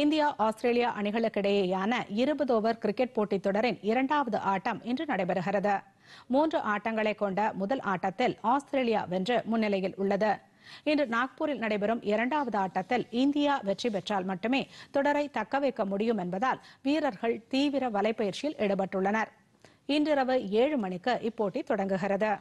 India Australia அணிகளுக்கிடையேயான இருபது over cricket போட்டித் தொடரின் இரண்டாவது ஆட்டம் இன்று நடைபெறுகிறது மூன்று ஆட்டங்களை கொண்ட முதல் ஆட்டத்தில் ஆஸ்திரேலியா வென்று முன்னிலையில் உள்ளது இன்று நாக்பூரில் நடைபெறும் இரண்டாவது ஆட்டத்தில் இந்தியா வெற்றி பெற்றால் மட்டுமே தொடரை தக்கவைக்க முடியும் என்பதால் வீரர்கள் தீவிர வலைப்பயிற்சியில் ஈடுபட்டுள்ளனர் இன்றிரவு ஏழு மணிக்கு இப்போட்டி தொடங்குகிறது